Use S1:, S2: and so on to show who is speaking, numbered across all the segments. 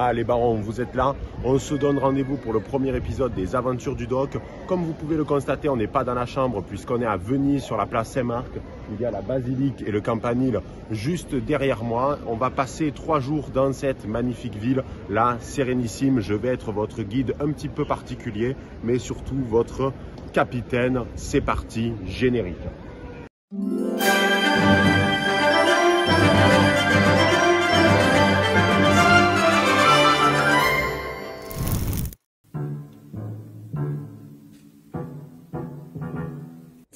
S1: Ah les barons, vous êtes là. On se donne rendez-vous pour le premier épisode des Aventures du Doc. Comme vous pouvez le constater, on n'est pas dans la chambre puisqu'on est à Venise sur la place Saint-Marc. Il y a la basilique et le campanile juste derrière moi. On va passer trois jours dans cette magnifique ville, la Sérénissime. Je vais être votre guide un petit peu particulier, mais surtout votre capitaine. C'est parti, générique.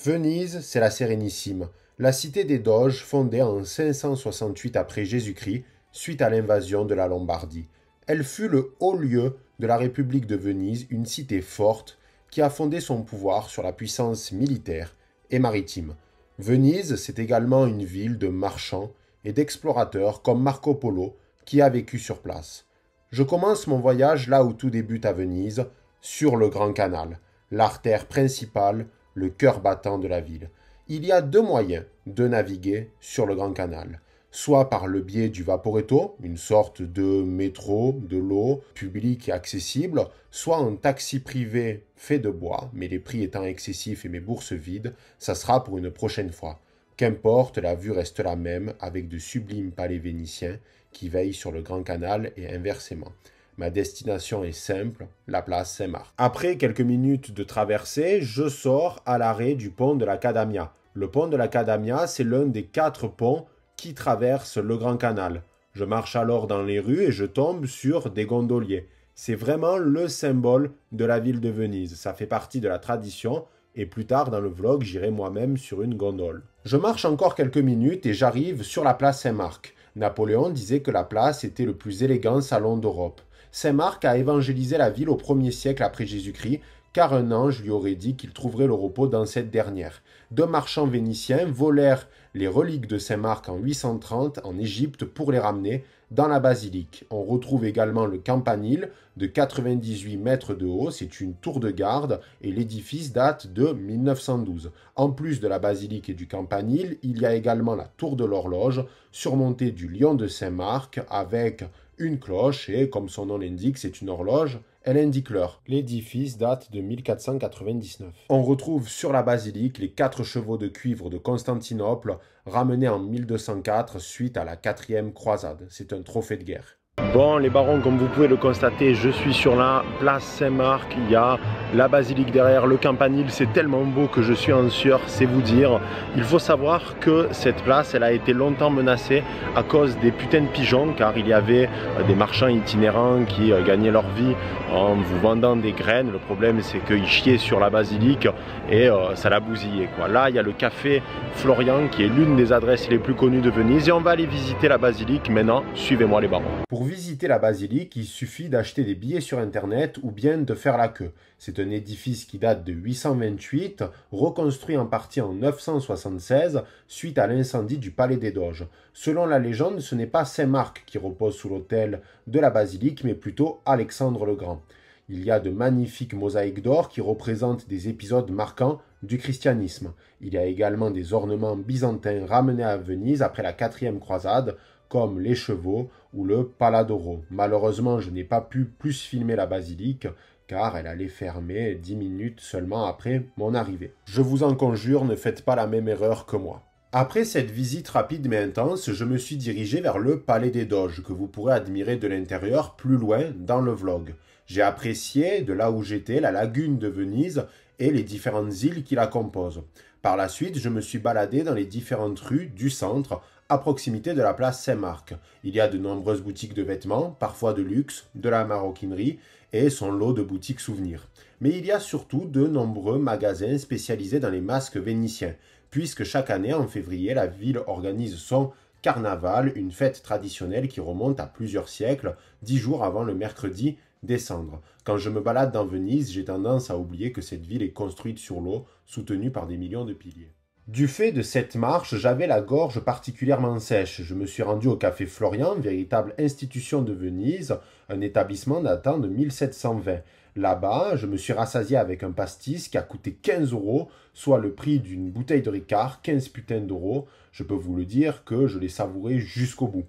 S1: Venise, c'est la Sérénissime, la cité des Doges fondée en 568 après Jésus-Christ suite à l'invasion de la Lombardie. Elle fut le haut lieu de la République de Venise, une cité forte qui a fondé son pouvoir sur la puissance militaire et maritime. Venise, c'est également une ville de marchands et d'explorateurs comme Marco Polo qui a vécu sur place. Je commence mon voyage là où tout débute à Venise, sur le Grand Canal, l'artère principale le cœur battant de la ville. Il y a deux moyens de naviguer sur le Grand Canal soit par le biais du Vaporetto, une sorte de métro de l'eau public et accessible, soit un taxi privé fait de bois, mais les prix étant excessifs et mes bourses vides, ça sera pour une prochaine fois. Qu'importe, la vue reste la même avec de sublimes palais vénitiens qui veillent sur le Grand Canal et inversement. Ma destination est simple, la place Saint-Marc. Après quelques minutes de traversée, je sors à l'arrêt du pont de la Cadamia. Le pont de la Cadamia, c'est l'un des quatre ponts qui traversent le Grand Canal. Je marche alors dans les rues et je tombe sur des gondoliers. C'est vraiment le symbole de la ville de Venise. Ça fait partie de la tradition et plus tard dans le vlog, j'irai moi-même sur une gondole. Je marche encore quelques minutes et j'arrive sur la place Saint-Marc. Napoléon disait que la place était le plus élégant salon d'Europe. Saint Marc a évangélisé la ville au 1er siècle après Jésus-Christ, car un ange lui aurait dit qu'il trouverait le repos dans cette dernière. Deux marchands vénitiens volèrent les reliques de Saint Marc en 830 en Égypte pour les ramener dans la basilique. On retrouve également le campanile de 98 mètres de haut, c'est une tour de garde et l'édifice date de 1912. En plus de la basilique et du campanile, il y a également la tour de l'horloge surmontée du lion de Saint-Marc avec une cloche et, comme son nom l'indique, c'est une horloge, elle indique l'heure. L'édifice date de 1499. On retrouve sur la basilique les quatre chevaux de cuivre de Constantinople ramenés en 1204 suite à la quatrième croisade. C'est un trophée de guerre. Bon, les barons, comme vous pouvez le constater, je suis sur la place Saint-Marc. Il y a la basilique derrière, le campanile. C'est tellement beau que je suis en sueur, c'est vous dire. Il faut savoir que cette place, elle a été longtemps menacée à cause des putains de pigeons, car il y avait euh, des marchands itinérants qui euh, gagnaient leur vie en vous vendant des graines. Le problème, c'est qu'ils chiaient sur la basilique et euh, ça la bousillait. Quoi. Là, il y a le café Florian, qui est l'une des adresses les plus connues de Venise. Et on va aller visiter la basilique maintenant. Suivez-moi, les barons. Pour visiter la basilique, il suffit d'acheter des billets sur Internet ou bien de faire la queue. C'est un édifice qui date de 828, reconstruit en partie en 976 suite à l'incendie du Palais des Doges. Selon la légende, ce n'est pas Saint-Marc qui repose sous l'autel de la basilique, mais plutôt Alexandre le Grand. Il y a de magnifiques mosaïques d'or qui représentent des épisodes marquants du christianisme. Il y a également des ornements byzantins ramenés à Venise après la quatrième croisade, comme les chevaux ou le Paladoro. Malheureusement, je n'ai pas pu plus filmer la basilique car elle allait fermer dix minutes seulement après mon arrivée. Je vous en conjure, ne faites pas la même erreur que moi. Après cette visite rapide mais intense, je me suis dirigé vers le Palais des Doges, que vous pourrez admirer de l'intérieur plus loin dans le vlog. J'ai apprécié, de là où j'étais, la lagune de Venise et les différentes îles qui la composent. Par la suite, je me suis baladé dans les différentes rues du centre à proximité de la place Saint-Marc. Il y a de nombreuses boutiques de vêtements, parfois de luxe, de la maroquinerie et son lot de boutiques souvenirs. Mais il y a surtout de nombreux magasins spécialisés dans les masques vénitiens, puisque chaque année en février, la ville organise son carnaval, une fête traditionnelle qui remonte à plusieurs siècles, dix jours avant le mercredi décembre. Quand je me balade dans Venise, j'ai tendance à oublier que cette ville est construite sur l'eau, soutenue par des millions de piliers. Du fait de cette marche, j'avais la gorge particulièrement sèche. Je me suis rendu au café Florian, véritable institution de Venise, un établissement datant de 1720. Là-bas, je me suis rassasié avec un pastis qui a coûté 15 euros, soit le prix d'une bouteille de Ricard, 15 putains d'euros. Je peux vous le dire que je l'ai savouré jusqu'au bout.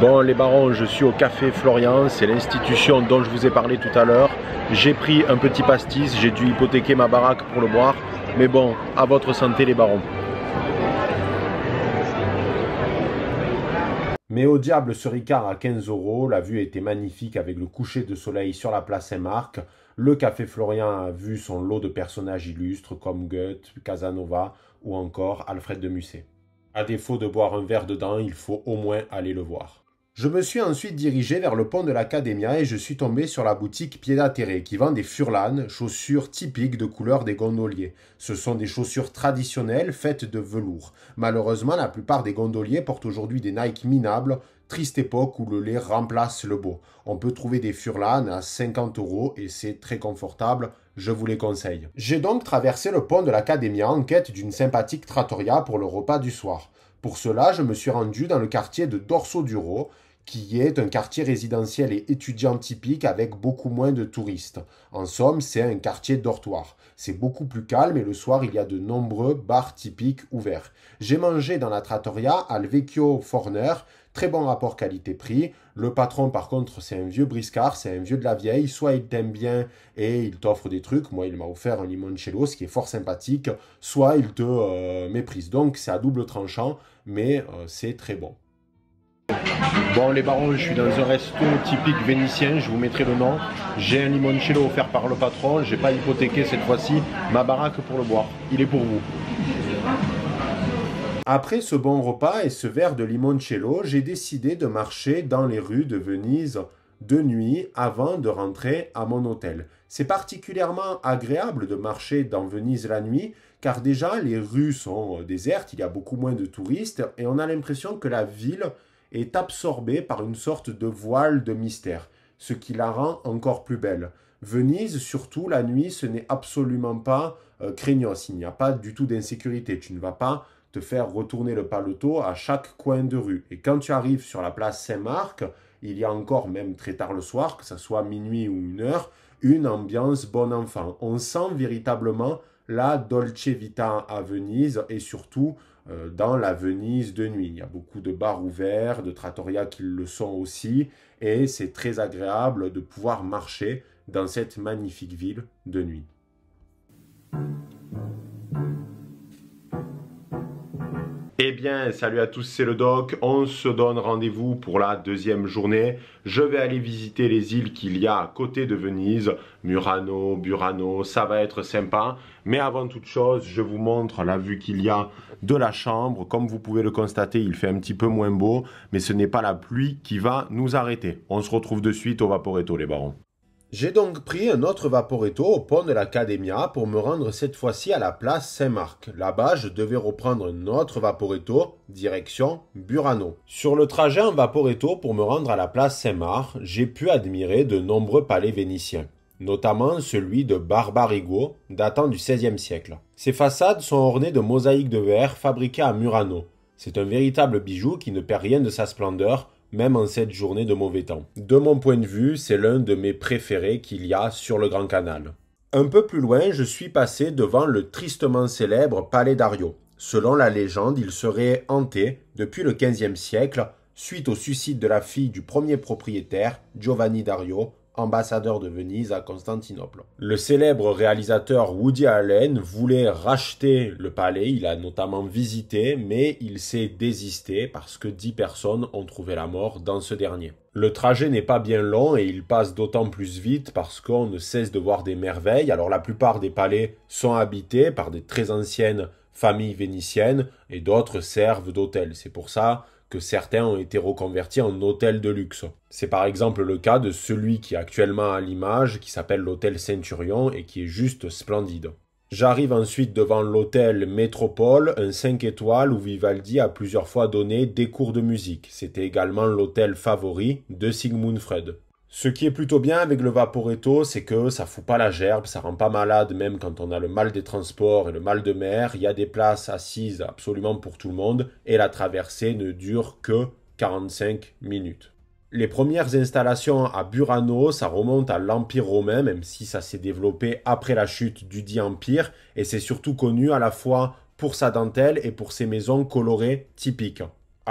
S1: Bon les barons, je suis au café Florian, c'est l'institution dont je vous ai parlé tout à l'heure. J'ai pris un petit pastis, j'ai dû hypothéquer ma baraque pour le boire. Mais bon, à votre santé les barons. Mais au diable ce Ricard à 15 euros, la vue était magnifique avec le coucher de soleil sur la place Saint-Marc. Le Café Florian a vu son lot de personnages illustres comme Goethe, Casanova ou encore Alfred de Musset. À défaut de boire un verre dedans, il faut au moins aller le voir. Je me suis ensuite dirigé vers le pont de l'Academia et je suis tombé sur la boutique Pied qui vend des furlanes, chaussures typiques de couleur des gondoliers. Ce sont des chaussures traditionnelles faites de velours. Malheureusement, la plupart des gondoliers portent aujourd'hui des Nike minables, triste époque où le lait remplace le beau. On peut trouver des furlanes à 50 euros et c'est très confortable, je vous les conseille. J'ai donc traversé le pont de l'Académia en quête d'une sympathique trattoria pour le repas du soir. Pour cela, je me suis rendu dans le quartier de Dorso-Duro, qui est un quartier résidentiel et étudiant typique avec beaucoup moins de touristes. En somme, c'est un quartier dortoir. C'est beaucoup plus calme et le soir, il y a de nombreux bars typiques ouverts. J'ai mangé dans la trattoria al vecchio forner Très bon rapport qualité-prix. Le patron, par contre, c'est un vieux briscard, c'est un vieux de la vieille. Soit il t'aime bien et il t'offre des trucs. Moi, il m'a offert un limoncello, ce qui est fort sympathique. Soit il te euh, méprise. Donc, c'est à double tranchant, mais euh, c'est très bon. Bon les barons, je suis dans un resto typique vénitien, je vous mettrai le nom. J'ai un limoncello offert par le patron, j'ai pas hypothéqué cette fois-ci ma baraque pour le boire. Il est pour vous. Après ce bon repas et ce verre de limoncello, j'ai décidé de marcher dans les rues de Venise de nuit avant de rentrer à mon hôtel. C'est particulièrement agréable de marcher dans Venise la nuit car déjà les rues sont euh, désertes, il y a beaucoup moins de touristes et on a l'impression que la ville est absorbée par une sorte de voile de mystère, ce qui la rend encore plus belle. Venise, surtout la nuit, ce n'est absolument pas craignant, euh, craignos, il n'y a pas du tout d'insécurité, tu ne vas pas te faire retourner le paletot à chaque coin de rue. Et quand tu arrives sur la place Saint-Marc, il y a encore, même très tard le soir, que ça soit minuit ou une heure, une ambiance bon enfant. On sent véritablement la Dolce Vita à Venise et surtout euh, dans la Venise de nuit. Il y a beaucoup de bars ouverts, de trattoria qui le sont aussi, et c'est très agréable de pouvoir marcher dans cette magnifique ville de nuit. Eh bien, salut à tous, c'est le doc. On se donne rendez-vous pour la deuxième journée. Je vais aller visiter les îles qu'il y a à côté de Venise, Murano, Burano, ça va être sympa. Mais avant toute chose, je vous montre la vue qu'il y a de la chambre. Comme vous pouvez le constater, il fait un petit peu moins beau, mais ce n'est pas la pluie qui va nous arrêter. On se retrouve de suite au Vaporetto, les barons. J'ai donc pris un autre vaporetto au pont de l'Academia pour me rendre cette fois-ci à la place Saint-Marc. Là-bas, je devais reprendre un autre vaporetto direction Burano. Sur le trajet en vaporetto pour me rendre à la place Saint-Marc, j'ai pu admirer de nombreux palais vénitiens notamment celui de Barbarigo, datant du XVIe siècle. Ses façades sont ornées de mosaïques de verre fabriquées à Murano. C'est un véritable bijou qui ne perd rien de sa splendeur, même en cette journée de mauvais temps. De mon point de vue, c'est l'un de mes préférés qu'il y a sur le Grand Canal. Un peu plus loin, je suis passé devant le tristement célèbre Palais d'Ario. Selon la légende, il serait hanté depuis le XVe siècle suite au suicide de la fille du premier propriétaire, Giovanni Dario, ambassadeur de Venise à Constantinople. Le célèbre réalisateur Woody Allen voulait racheter le palais, il a notamment visité, mais il s'est désisté parce que dix personnes ont trouvé la mort dans ce dernier. Le trajet n'est pas bien long et il passe d'autant plus vite parce qu'on ne cesse de voir des merveilles. Alors la plupart des palais sont habités par des très anciennes familles vénitiennes et d'autres servent d'hôtels. C'est pour ça que certains ont été reconvertis en hôtels de luxe. C'est par exemple le cas de celui qui est actuellement à l'image, qui s'appelle l'hôtel Centurion et qui est juste splendide. J'arrive ensuite devant l'hôtel Métropole, un 5 étoiles où Vivaldi a plusieurs fois donné des cours de musique. C'était également l'hôtel favori de Sigmund Freud. Ce qui est plutôt bien avec le Vaporetto, c'est que ça fout pas la gerbe, ça rend pas malade même quand on a le mal des transports et le mal de mer. Il y a des places assises absolument pour tout le monde et la traversée ne dure que 45 minutes. Les premières installations à Burano, ça remonte à l'Empire romain, même si ça s'est développé après la chute du dit empire, et c'est surtout connu à la fois pour sa dentelle et pour ses maisons colorées typiques.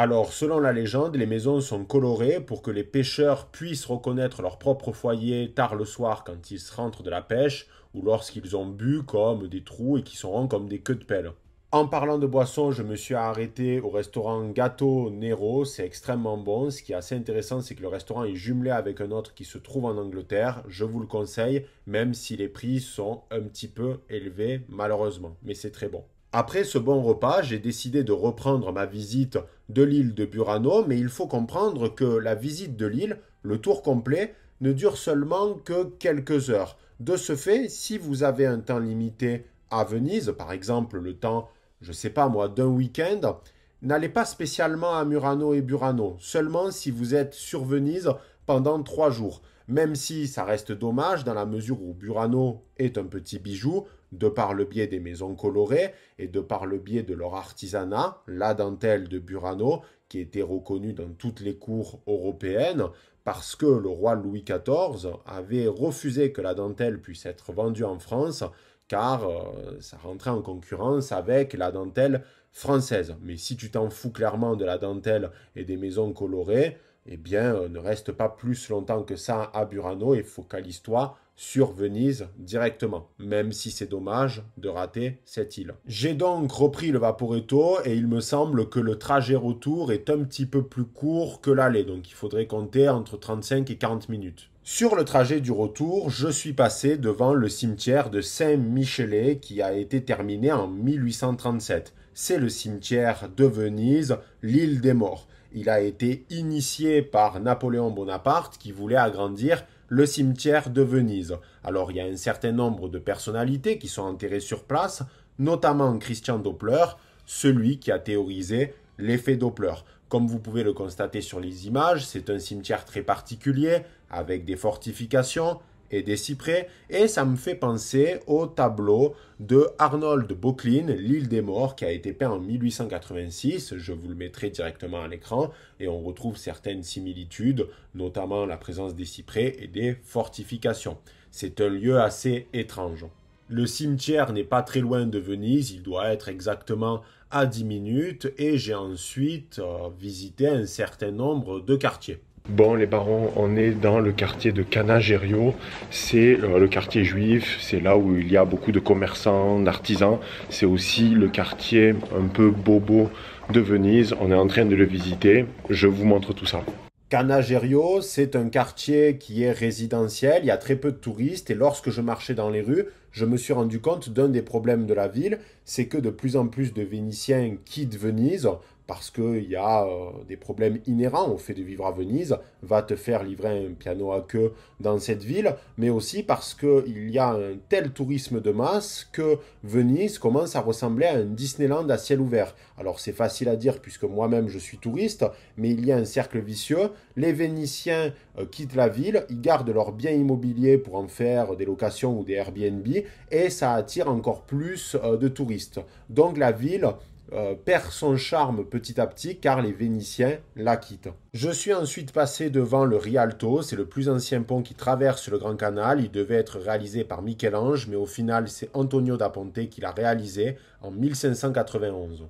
S1: Alors, selon la légende, les maisons sont colorées pour que les pêcheurs puissent reconnaître leur propre foyer tard le soir quand ils rentrent de la pêche ou lorsqu'ils ont bu comme des trous et qui sont comme des queues de pelle. En parlant de boissons, je me suis arrêté au restaurant Gâteau Nero, c'est extrêmement bon. Ce qui est assez intéressant, c'est que le restaurant est jumelé avec un autre qui se trouve en Angleterre. Je vous le conseille, même si les prix sont un petit peu élevés, malheureusement. Mais c'est très bon. Après ce bon repas, j'ai décidé de reprendre ma visite de l'île de Burano, mais il faut comprendre que la visite de l'île, le tour complet, ne dure seulement que quelques heures. De ce fait, si vous avez un temps limité à Venise, par exemple le temps, je sais pas moi, d'un week-end, n'allez pas spécialement à Murano et Burano, seulement si vous êtes sur Venise pendant trois jours. Même si ça reste dommage dans la mesure où Burano est un petit bijou, de par le biais des maisons colorées et de par le biais de leur artisanat, la dentelle de Burano, qui était reconnue dans toutes les cours européennes, parce que le roi Louis XIV avait refusé que la dentelle puisse être vendue en France, car euh, ça rentrait en concurrence avec la dentelle française. Mais si tu t'en fous clairement de la dentelle et des maisons colorées, eh bien, euh, ne reste pas plus longtemps que ça à Burano et focalise-toi sur Venise directement, même si c'est dommage de rater cette île. J'ai donc repris le Vaporetto et il me semble que le trajet retour est un petit peu plus court que l'aller, donc il faudrait compter entre 35 et 40 minutes. Sur le trajet du retour, je suis passé devant le cimetière de Saint-Michelet qui a été terminé en 1837. C'est le cimetière de Venise, l'île des morts. Il a été initié par Napoléon Bonaparte qui voulait agrandir le cimetière de Venise. Alors il y a un certain nombre de personnalités qui sont enterrées sur place, notamment Christian Doppler, celui qui a théorisé l'effet Doppler. Comme vous pouvez le constater sur les images, c'est un cimetière très particulier, avec des fortifications, et des cyprès, et ça me fait penser au tableau de Arnold Böcklin, L'île des morts, qui a été peint en 1886. Je vous le mettrai directement à l'écran, et on retrouve certaines similitudes, notamment la présence des cyprès et des fortifications. C'est un lieu assez étrange. Le cimetière n'est pas très loin de Venise, il doit être exactement à 10 minutes, et j'ai ensuite euh, visité un certain nombre de quartiers. Bon, les barons, on est dans le quartier de Canagério. C'est euh, le quartier juif, c'est là où il y a beaucoup de commerçants, d'artisans. C'est aussi le quartier un peu bobo de Venise. On est en train de le visiter. Je vous montre tout ça. Canagério, c'est un quartier qui est résidentiel, il y a très peu de touristes et lorsque je marchais dans les rues, je me suis rendu compte d'un des problèmes de la ville, c'est que de plus en plus de Vénitiens quittent Venise parce qu'il y a euh, des problèmes inhérents au fait de vivre à Venise, va te faire livrer un piano à queue dans cette ville, mais aussi parce qu'il y a un tel tourisme de masse que Venise commence à ressembler à un Disneyland à ciel ouvert. Alors c'est facile à dire puisque moi-même je suis touriste, mais il y a un cercle vicieux. Les Vénitiens euh, quittent la ville, ils gardent leurs biens immobiliers pour en faire des locations ou des Airbnb, et ça attire encore plus euh, de touristes. Donc la ville euh, perd son charme petit à petit car les Vénitiens la quittent. Je suis ensuite passé devant le Rialto, c'est le plus ancien pont qui traverse le Grand Canal. Il devait être réalisé par Michel-Ange, mais au final, c'est Antonio da Ponte qui l'a réalisé en 1591.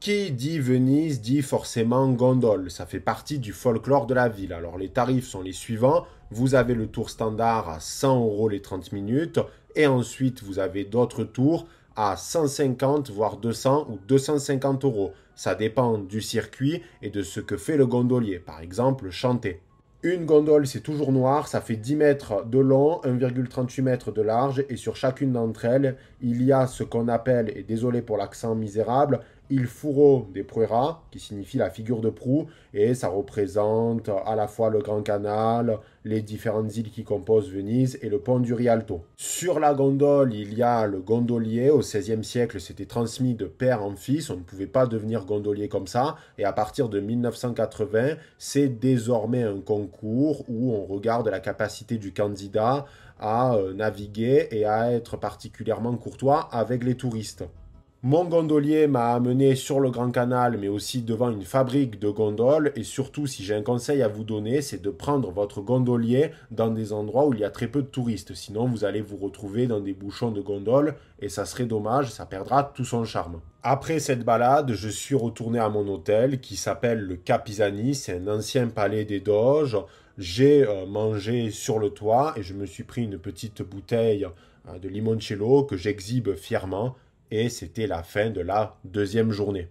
S1: Qui dit Venise dit forcément gondole, ça fait partie du folklore de la ville. Alors les tarifs sont les suivants, vous avez le tour standard à 100 euros les 30 minutes, et ensuite vous avez d'autres tours à 150 voire 200 ou 250 euros. Ça dépend du circuit et de ce que fait le gondolier. Par exemple, chanter. Une gondole, c'est toujours noir, ça fait 10 mètres de long, 1,38 mètres de large, et sur chacune d'entre elles, il y a ce qu'on appelle, et désolé pour l'accent misérable, il fourreau des Pruera, qui signifie la figure de proue, et ça représente à la fois le Grand Canal, les différentes îles qui composent Venise et le pont du Rialto. Sur la gondole, il y a le gondolier. Au XVIe siècle, c'était transmis de père en fils. On ne pouvait pas devenir gondolier comme ça. Et à partir de 1980, c'est désormais un concours où on regarde la capacité du candidat à euh, naviguer et à être particulièrement courtois avec les touristes. Mon gondolier m'a amené sur le Grand Canal, mais aussi devant une fabrique de gondoles. Et surtout, si j'ai un conseil à vous donner, c'est de prendre votre gondolier dans des endroits où il y a très peu de touristes. Sinon, vous allez vous retrouver dans des bouchons de gondoles et ça serait dommage, ça perdra tout son charme. Après cette balade, je suis retourné à mon hôtel qui s'appelle le Capizani, c'est un ancien palais des doges j'ai euh, mangé sur le toit et je me suis pris une petite bouteille hein, de limoncello que j'exhibe fièrement et c'était la fin de la deuxième journée.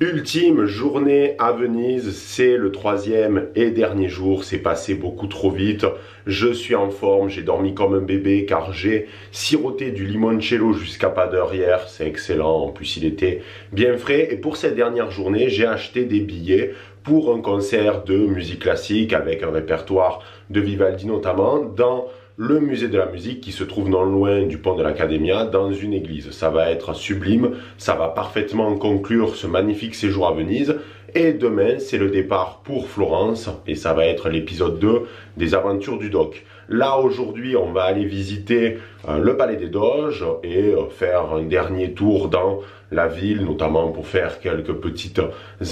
S1: Ultime journée à Venise, c'est le troisième et dernier jour, c'est passé beaucoup trop vite, je suis en forme, j'ai dormi comme un bébé car j'ai siroté du limoncello jusqu'à pas d'heure hier, c'est excellent, en plus il était bien frais et pour cette dernière journée j'ai acheté des billets pour un concert de musique classique avec un répertoire de Vivaldi notamment dans le musée de la musique qui se trouve non loin du pont de l'Académia, dans une église. Ça va être sublime, ça va parfaitement conclure ce magnifique séjour à Venise. Et demain, c'est le départ pour Florence, et ça va être l'épisode 2 des aventures du doc. Là, aujourd'hui, on va aller visiter euh, le Palais des Doges et euh, faire un dernier tour dans la ville, notamment pour faire quelques petites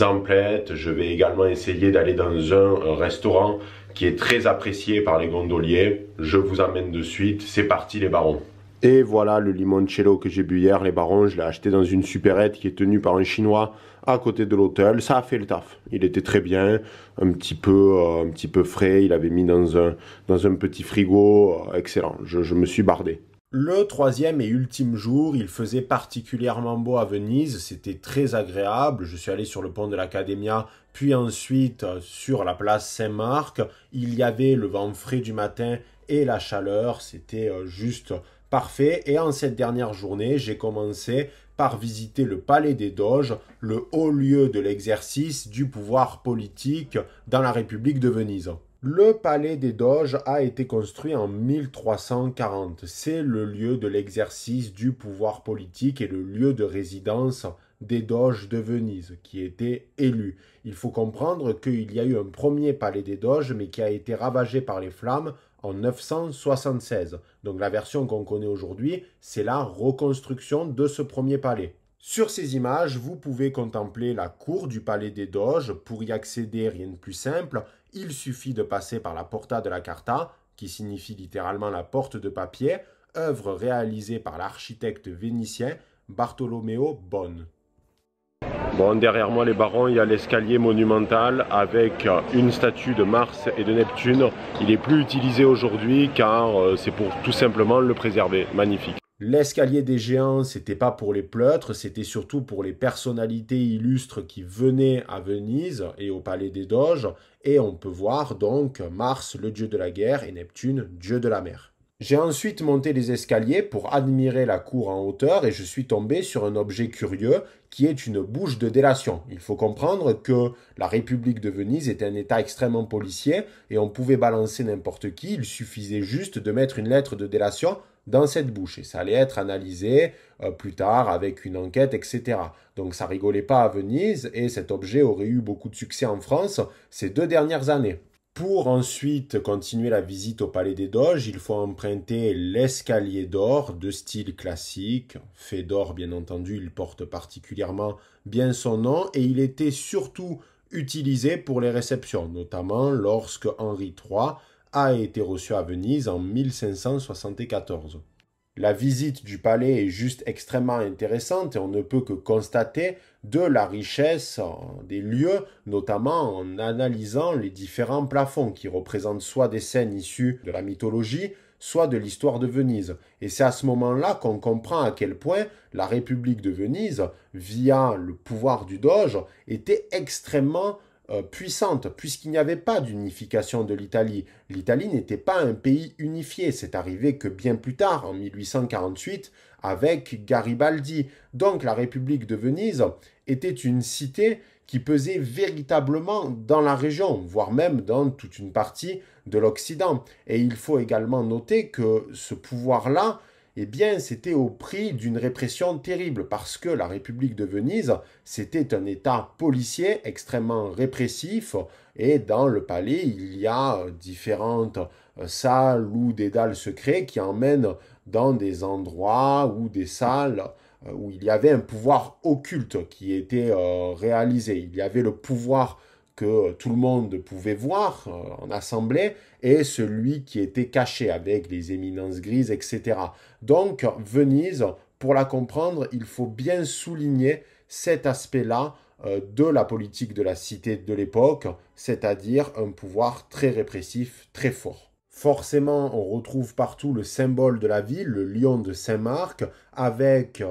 S1: emplettes. Je vais également essayer d'aller dans un euh, restaurant qui est très apprécié par les gondoliers. Je vous amène de suite. C'est parti les barons. Et voilà le limoncello que j'ai bu hier, les barons, je l'ai acheté dans une supérette qui est tenue par un chinois à côté de l'hôtel. Ça a fait le taf. Il était très bien, un petit peu, euh, un petit peu frais. Il avait mis dans un, dans un petit frigo. Euh, excellent. je me suis bardé. Le troisième et ultime jour, il faisait particulièrement beau à Venise, c'était très agréable. Je suis allé sur le pont de l'Académia, puis ensuite euh, sur la place Saint-Marc. Il y avait le vent frais du matin et la chaleur, c'était euh, juste parfait. Et en cette dernière journée, j'ai commencé par visiter le palais des Doges, le haut lieu de l'exercice du pouvoir politique dans la République de Venise. Le palais des Doges a été construit en 1340. C'est le lieu de l'exercice du pouvoir politique et le lieu de résidence des doges de Venise, qui étaient élus. Il faut comprendre qu'il y a eu un premier palais des doges, mais qui a été ravagé par les flammes en 976. Donc la version qu'on connaît aujourd'hui, c'est la reconstruction de ce premier palais. Sur ces images, vous pouvez contempler la cour du palais des doges. Pour y accéder, rien de plus simple, il suffit de passer par la Porta de la Carta, qui signifie littéralement la porte de papier, œuvre réalisée par l'architecte vénitien Bartolomeo Bonne. Bon, derrière moi les barons, il y a l'escalier monumental avec une statue de Mars et de Neptune. Il est plus utilisé aujourd'hui car euh, c'est pour tout simplement le préserver. Magnifique. L'escalier des géants, c'était pas pour les pleutres, c'était surtout pour les personnalités illustres qui venaient à Venise et au palais des Doges, et on peut voir donc Mars, le dieu de la guerre, et Neptune, dieu de la mer. J'ai ensuite monté les escaliers pour admirer la cour en hauteur et je suis tombé sur un objet curieux qui est une bouche de délation. Il faut comprendre que la République de Venise est un État extrêmement policier et on pouvait balancer n'importe qui, il suffisait juste de mettre une lettre de délation dans cette bouche. Et ça allait être analysé euh, plus tard avec une enquête, etc. Donc ça rigolait pas à Venise et cet objet aurait eu beaucoup de succès en France ces deux dernières années. Pour ensuite continuer la visite au Palais des Doges, il faut emprunter l'escalier d'or de style classique. Fait d'or, bien entendu, il porte particulièrement bien son nom et il était surtout utilisé pour les réceptions, notamment lorsque Henri III a été reçu à Venise en 1574. La visite du palais est juste extrêmement intéressante et on ne peut que constater de la richesse des lieux, notamment en analysant les différents plafonds qui représentent soit des scènes issues de la mythologie, soit de l'histoire de Venise. Et c'est à ce moment-là qu'on comprend à quel point la République de Venise, via le pouvoir du doge, était extrêmement euh, puissante, puisqu'il n'y avait pas d'unification de l'Italie. L'Italie n'était pas un pays unifié, c'est arrivé que bien plus tard, en 1848, avec Garibaldi. Donc la République de Venise était une cité qui pesait véritablement dans la région, voire même dans toute une partie de l'Occident. Et il faut également noter que ce pouvoir-là, eh bien, c'était au prix d'une répression terrible, parce que la République de Venise, c'était un État policier extrêmement répressif, et dans le palais, il y a euh, différentes euh, salles ou des dalles secrets qui emmènent dans des endroits ou des salles euh, où il y avait un pouvoir occulte qui était réalisé. Il y avait le pouvoir que euh, tout le monde pouvait voir euh, en assemblée et celui qui était caché avec les éminences grises, etc. Donc Venise, pour la comprendre, il faut bien souligner cet aspect-là euh, de la politique de la cité de l'époque, c'est-à-dire un pouvoir très répressif, très fort. Forcément, on retrouve partout le symbole de la ville, le lion de Saint-Marc, avec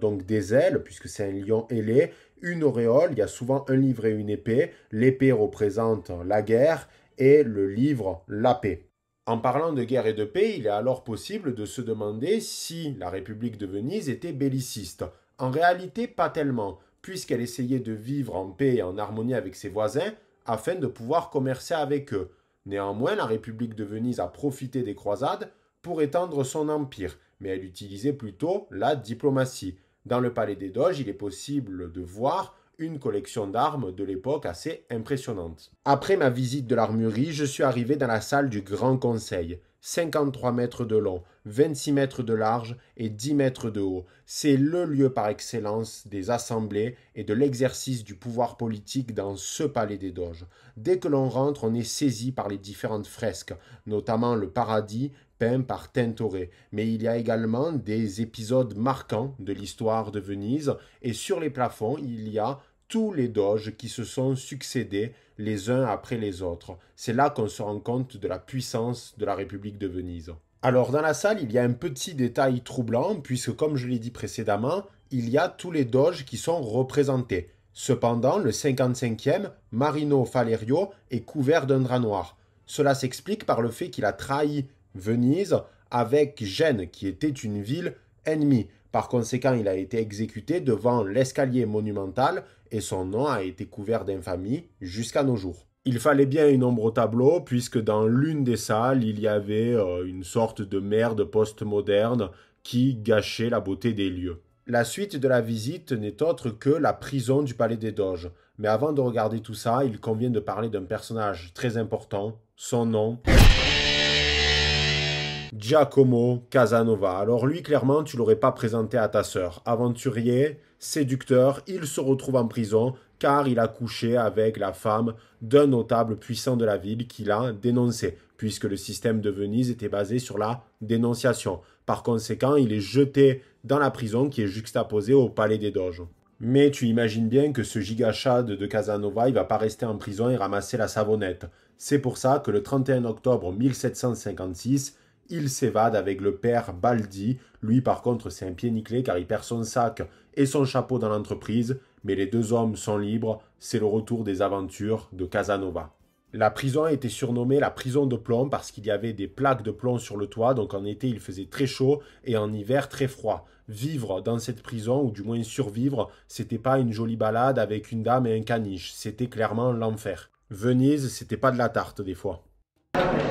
S1: donc des ailes, puisque c'est un lion ailé, une auréole, il y a souvent un livre et une épée. L'épée représente la guerre et le livre la paix. En parlant de guerre et de paix, il est alors possible de se demander si la République de Venise était belliciste. En réalité, pas tellement, puisqu'elle essayait de vivre en paix et en harmonie avec ses voisins afin de pouvoir commercer avec eux. Néanmoins, la République de Venise a profité des croisades pour étendre son empire, mais elle utilisait plutôt la diplomatie. Dans le palais des Doges, il est possible de voir une collection d'armes de l'époque assez impressionnante. Après ma visite de l'armurerie, je suis arrivé dans la salle du Grand Conseil. 53 mètres de long, 26 mètres de large et 10 mètres de haut. C'est le lieu par excellence des assemblées et de l'exercice du pouvoir politique dans ce palais des doges. Dès que l'on rentre, on est saisi par les différentes fresques, notamment le paradis par Tintoret, mais il y a également des épisodes marquants de l'histoire de Venise, et sur les plafonds, il y a tous les doges qui se sont succédés les uns après les autres. C'est là qu'on se rend compte de la puissance de la République de Venise. Alors dans la salle, il y a un petit détail troublant, puisque comme je l'ai dit précédemment, il y a tous les doges qui sont représentés. Cependant, le 55e, Marino Falerio, est couvert d'un drap noir. Cela s'explique par le fait qu'il a trahi Venise, avec Gênes, qui était une ville ennemie. Par conséquent, il a été exécuté devant l'escalier monumental et son nom a été couvert d'infamie jusqu'à nos jours. Il fallait bien une ombre au tableau, puisque dans l'une des salles, il y avait euh, une sorte de merde moderne qui gâchait la beauté des lieux. La suite de la visite n'est autre que la prison du Palais des Doges. Mais avant de regarder tout ça, il convient de parler d'un personnage très important, son nom. Giacomo Casanova. Alors lui, clairement, tu l'aurais pas présenté à ta sœur. Aventurier, séducteur, il se retrouve en prison car il a couché avec la femme d'un notable puissant de la ville qu'il a dénoncé, puisque le système de Venise était basé sur la dénonciation. Par conséquent, il est jeté dans la prison qui est juxtaposée au palais des Doges. Mais tu imagines bien que ce gigachad de Casanova, il va pas rester en prison et ramasser la savonnette. C'est pour ça que le 31 octobre 1756, il s'évade avec le père Baldi. Lui, par contre, c'est un pied nickelé car il perd son sac et son chapeau dans l'entreprise. Mais les deux hommes sont libres. C'est le retour des aventures de Casanova. La prison a été surnommée la prison de plomb parce qu'il y avait des plaques de plomb sur le toit, donc en été il faisait très chaud et en hiver très froid. Vivre dans cette prison, ou du moins survivre, c'était pas une jolie balade avec une dame et un caniche, c'était clairement l'enfer. Venise, c'était pas de la tarte des fois.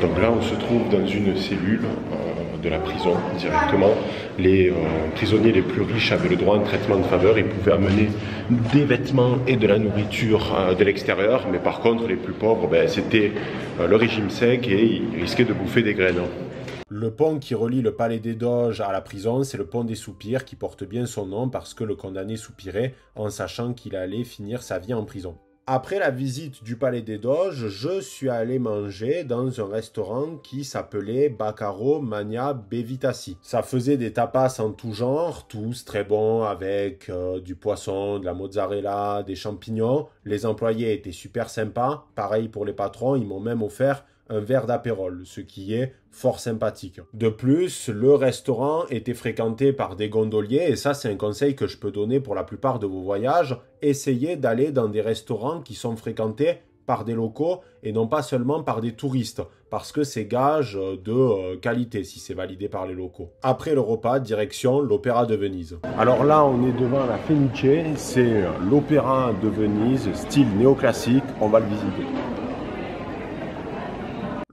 S1: Donc là, on se trouve dans une cellule euh, de la prison directement. Les euh, prisonniers les plus riches avaient le droit à un traitement de faveur. Ils pouvaient amener des vêtements et de la nourriture euh, de l'extérieur. Mais par contre, les plus pauvres, ben, c'était le régime sec et ils risquaient de bouffer des graines. Le pont qui relie le palais des Doges à la prison, c'est le pont des soupirs qui porte bien son nom parce que le condamné soupirait en sachant qu'il allait finir sa vie en prison. Après la visite du Palais des Doges, je suis allé manger dans un restaurant qui s'appelait Bacaro Mania Bevitassi. Ça faisait des tapas en tout genre, tous très bons avec euh, du poisson, de la mozzarella, des champignons. Les employés étaient super sympas. Pareil pour les patrons, ils m'ont même offert un verre d'apérole, ce qui est fort sympathique. De plus, le restaurant était fréquenté par des gondoliers et ça c'est un conseil que je peux donner pour la plupart de vos voyages, essayez d'aller dans des restaurants qui sont fréquentés par des locaux et non pas seulement par des touristes, parce que c'est gage de euh, qualité si c'est validé par les locaux. Après le repas, direction l'Opéra de Venise. Alors là, on est devant la Fenice, c'est euh, l'Opéra de Venise, style néoclassique, on va le visiter.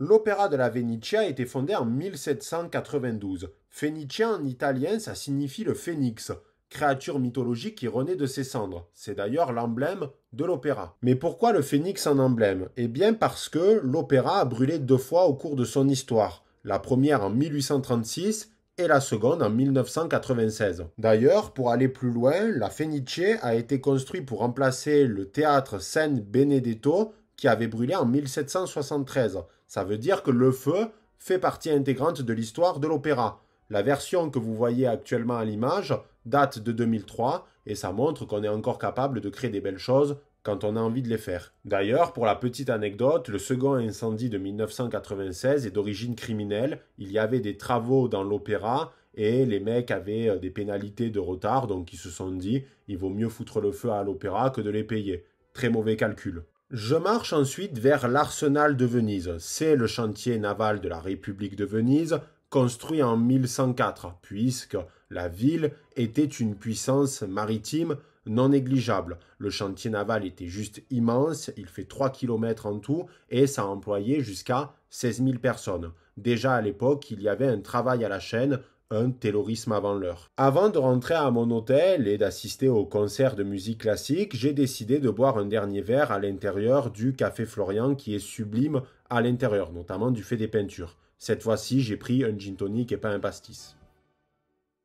S1: L'opéra de la Venetia a été fondé en 1792. Fenicia en italien, ça signifie le phénix, créature mythologique qui renaît de ses cendres. C'est d'ailleurs l'emblème de l'opéra. Mais pourquoi le phénix en emblème Eh bien parce que l'opéra a brûlé deux fois au cours de son histoire. La première en 1836 et la seconde en 1996. D'ailleurs, pour aller plus loin, la Fenice a été construite pour remplacer le théâtre San Benedetto qui avait brûlé en 1773. Ça veut dire que le feu fait partie intégrante de l'histoire de l'opéra. La version que vous voyez actuellement à l'image date de 2003 et ça montre qu'on est encore capable de créer des belles choses quand on a envie de les faire. D'ailleurs, pour la petite anecdote, le second incendie de 1996 est d'origine criminelle. Il y avait des travaux dans l'opéra et les mecs avaient euh, des pénalités de retard, donc ils se sont dit il vaut mieux foutre le feu à l'opéra que de les payer. Très mauvais calcul. Je marche ensuite vers l'arsenal de Venise. C'est le chantier naval de la République de Venise, construit en 1104, puisque la ville était une puissance maritime non négligeable. Le chantier naval était juste immense, il fait 3 km en tout et ça employait jusqu'à 16 000 personnes. Déjà à l'époque, il y avait un travail à la chaîne un terrorisme avant l'heure. Avant de rentrer à mon hôtel et d'assister au concert de musique classique, j'ai décidé de boire un dernier verre à l'intérieur du café Florian qui est sublime à l'intérieur, notamment du fait des peintures. Cette fois-ci, j'ai pris un gin tonic et pas un pastis.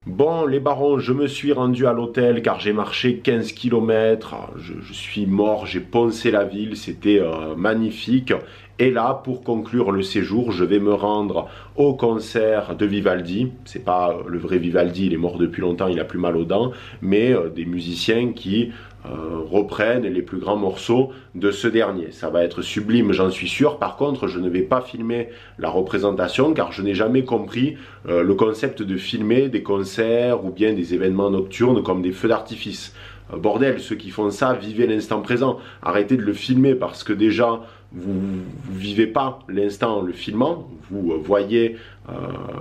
S1: Bon, les barons, je me suis rendu à l'hôtel car j'ai marché 15 km. Je, suis mort, j'ai poncé la ville, c'était euh, magnifique. Et là, pour conclure le séjour, je vais me rendre au concert de Vivaldi. C'est pas euh, le vrai Vivaldi, il est mort depuis longtemps, il a plus mal aux dents, mais euh, des musiciens qui euh, reprennent les plus grands morceaux de ce dernier. Ça va être sublime, j'en suis sûr. Par contre, je ne vais pas filmer la représentation car je n'ai jamais compris le concept de filmer des concerts ou bien des événements nocturnes comme des feux d'artifice. Euh, bordel, ceux qui font ça, vivez l'instant présent. Arrêtez de le filmer parce que déjà, vous, ne vivez pas l'instant en le filmant. Vous euh, voyez euh,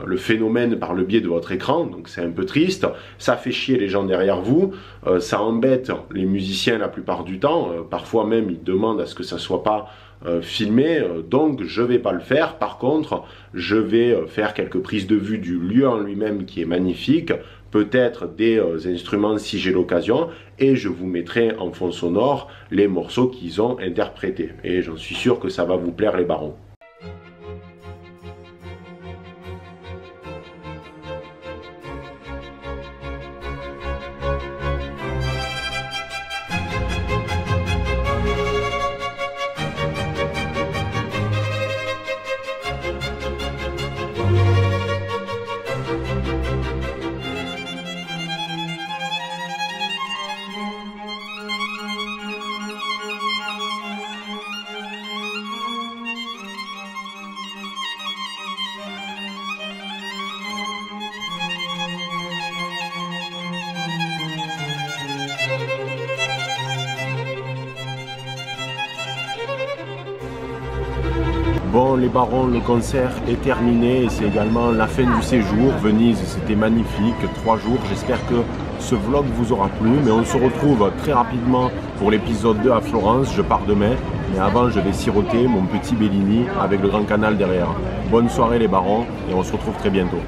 S1: le phénomène par le biais de votre écran, donc c'est un peu triste. Ça fait chier les gens derrière vous. ça embête les musiciens la plupart du temps. parfois même, ils demandent à ce que ça ne soit pas filmé. donc, je vais pas le faire. Par contre, je vais faire quelques prises de vue du lieu en lui-même qui est magnifique peut-être des euh, instruments si j'ai l'occasion, et je vous mettrai en fond sonore les morceaux qu'ils ont interprétés. Et j'en suis sûr que ça va vous plaire les barons. les barons, le concert est terminé et c'est également la fin du séjour. Venise, c'était magnifique, trois jours. J'espère que ce vlog vous aura plu, mais on se retrouve très rapidement pour l'épisode 2 à Florence. Je pars demain, mais avant, je vais siroter mon petit Bellini avec le Grand Canal derrière. Bonne soirée les barons et on se retrouve très bientôt.